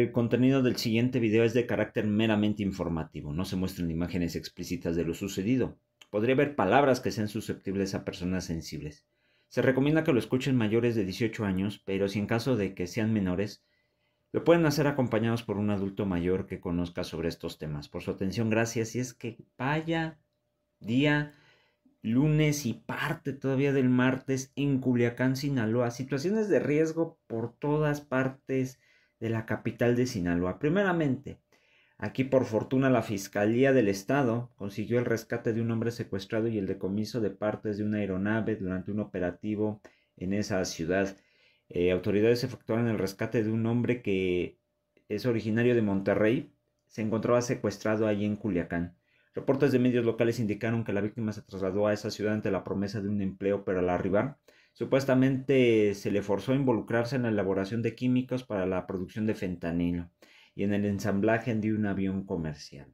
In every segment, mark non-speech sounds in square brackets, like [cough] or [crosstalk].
El contenido del siguiente video es de carácter meramente informativo. No se muestran imágenes explícitas de lo sucedido. Podría haber palabras que sean susceptibles a personas sensibles. Se recomienda que lo escuchen mayores de 18 años, pero si en caso de que sean menores, lo pueden hacer acompañados por un adulto mayor que conozca sobre estos temas. Por su atención, gracias. Y es que vaya día lunes y parte todavía del martes en Culiacán, Sinaloa. Situaciones de riesgo por todas partes de la capital de Sinaloa. Primeramente, aquí por fortuna la Fiscalía del Estado consiguió el rescate de un hombre secuestrado y el decomiso de partes de una aeronave durante un operativo en esa ciudad. Eh, autoridades efectuaron el rescate de un hombre que es originario de Monterrey, se encontraba secuestrado allí en Culiacán. Reportes de medios locales indicaron que la víctima se trasladó a esa ciudad ante la promesa de un empleo, pero al arribar Supuestamente se le forzó a involucrarse en la elaboración de químicos para la producción de fentanilo y en el ensamblaje de un avión comercial.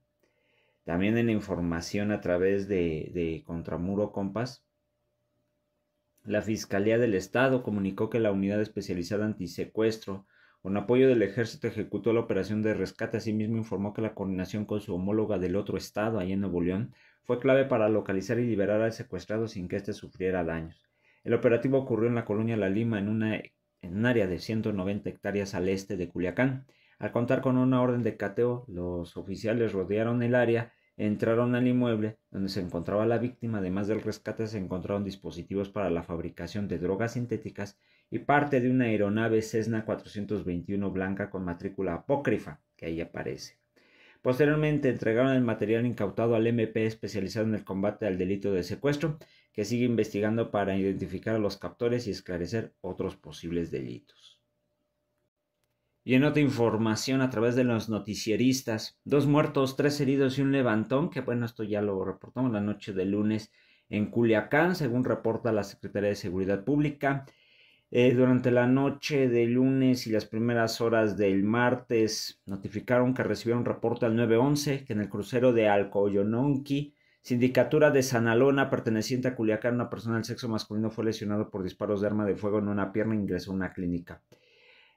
También en la información a través de, de Contramuro Compas, la Fiscalía del Estado comunicó que la Unidad Especializada Antisecuestro, con apoyo del Ejército, ejecutó la operación de rescate. Asimismo, informó que la coordinación con su homóloga del otro estado, allá en Nuevo León, fue clave para localizar y liberar al secuestrado sin que éste sufriera daños. El operativo ocurrió en la colonia La Lima, en, una, en un área de 190 hectáreas al este de Culiacán. Al contar con una orden de cateo, los oficiales rodearon el área, entraron al inmueble donde se encontraba la víctima. Además del rescate, se encontraron dispositivos para la fabricación de drogas sintéticas y parte de una aeronave Cessna 421 blanca con matrícula apócrifa, que ahí aparece. Posteriormente entregaron el material incautado al MP especializado en el combate al delito de secuestro que sigue investigando para identificar a los captores y esclarecer otros posibles delitos. Y en otra información a través de los noticieristas, dos muertos, tres heridos y un levantón, que bueno, esto ya lo reportamos la noche del lunes en Culiacán, según reporta la Secretaría de Seguridad Pública. Eh, durante la noche del lunes y las primeras horas del martes notificaron que recibieron reporte al 911 que en el crucero de Alcoyononqui Sindicatura de Sanalona, perteneciente a Culiacán, una persona del sexo masculino fue lesionado por disparos de arma de fuego en una pierna e ingresó a una clínica.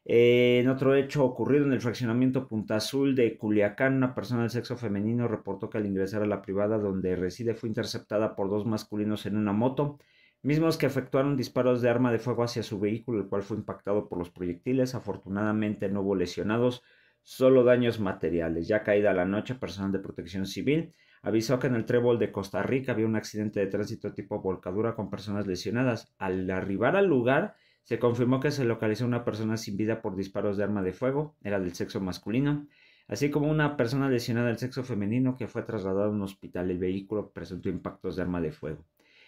Eh, en otro hecho ocurrido en el fraccionamiento Punta Azul de Culiacán, una persona del sexo femenino reportó que al ingresar a la privada donde reside fue interceptada por dos masculinos en una moto, mismos que efectuaron disparos de arma de fuego hacia su vehículo, el cual fue impactado por los proyectiles. Afortunadamente no hubo lesionados, solo daños materiales. Ya caída la noche, personal de protección civil avisó que en el trébol de Costa Rica había un accidente de tránsito tipo volcadura con personas lesionadas. Al arribar al lugar, se confirmó que se localizó una persona sin vida por disparos de arma de fuego, era del sexo masculino, así como una persona lesionada del sexo femenino que fue trasladada a un hospital. El vehículo presentó impactos de arma de fuego.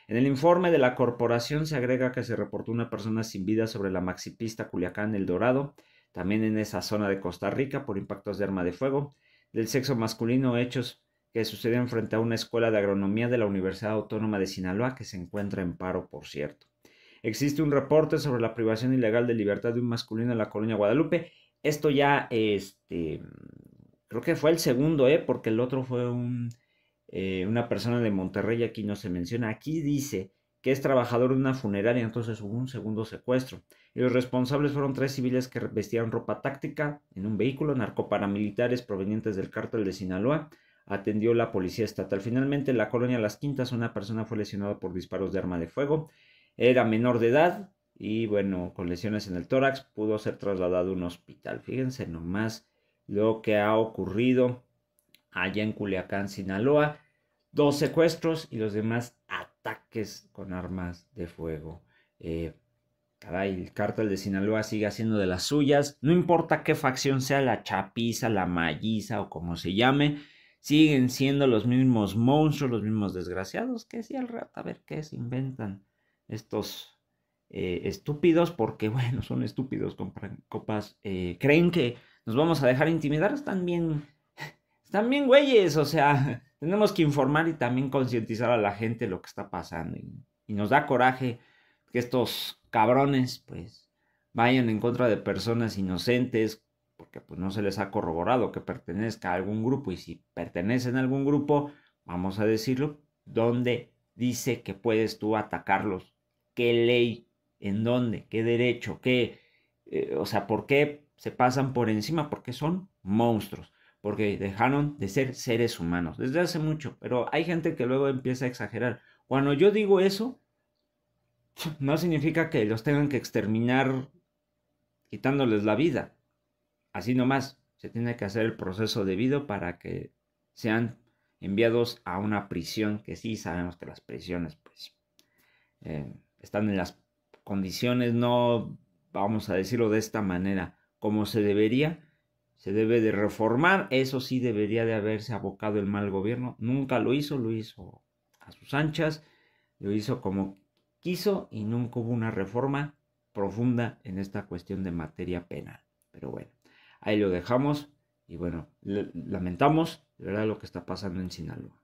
En el informe de la corporación se agrega que se reportó una persona sin vida sobre la maxipista Culiacán El Dorado, también en esa zona de Costa Rica por impactos de arma de fuego, del sexo masculino hechos que sucedió frente a una escuela de agronomía de la Universidad Autónoma de Sinaloa que se encuentra en paro, por cierto. Existe un reporte sobre la privación ilegal de libertad de un masculino en la colonia Guadalupe. Esto ya, este, creo que fue el segundo, ¿eh? porque el otro fue un, eh, una persona de Monterrey, aquí no se menciona. Aquí dice que es trabajador de una funeraria, entonces hubo un segundo secuestro. Y los responsables fueron tres civiles que vestían ropa táctica en un vehículo, narcoparamilitares provenientes del cártel de Sinaloa, atendió la policía estatal. Finalmente, en la colonia Las Quintas, una persona fue lesionada por disparos de arma de fuego. Era menor de edad y, bueno, con lesiones en el tórax, pudo ser trasladado a un hospital. Fíjense nomás lo que ha ocurrido allá en Culiacán, Sinaloa. Dos secuestros y los demás ataques con armas de fuego. Eh, el cártel de Sinaloa sigue haciendo de las suyas. No importa qué facción sea, la chapiza, la malliza o como se llame, siguen siendo los mismos monstruos, los mismos desgraciados, que si al rato a ver qué se inventan estos eh, estúpidos, porque [laughs] bueno, son estúpidos, compran copas, eh, creen que nos vamos a dejar intimidar, están bien, [laughs] están bien güeyes, o sea, [laughs] tenemos que informar y también concientizar a la gente lo que está pasando, y, y nos da coraje que estos cabrones, pues, vayan en contra de personas inocentes, que pues no se les ha corroborado que pertenezca a algún grupo y si pertenecen a algún grupo, vamos a decirlo, ¿dónde dice que puedes tú atacarlos? ¿Qué ley? ¿En dónde? ¿Qué derecho? ¿Qué? Eh, o sea, ¿por qué se pasan por encima? Porque son monstruos, porque dejaron de ser seres humanos desde hace mucho, pero hay gente que luego empieza a exagerar. Cuando yo digo eso, no significa que los tengan que exterminar quitándoles la vida así nomás. Se tiene que hacer el proceso debido para que sean enviados a una prisión, que sí sabemos que las prisiones pues, eh, están en las condiciones, no vamos a decirlo de esta manera, como se debería, se debe de reformar, eso sí debería de haberse abocado el mal gobierno, nunca lo hizo, lo hizo a sus anchas, lo hizo como quiso y nunca hubo una reforma profunda en esta cuestión de materia penal. Pero bueno, Ahí lo dejamos y bueno, lamentamos de verdad lo que está pasando en Sinaloa.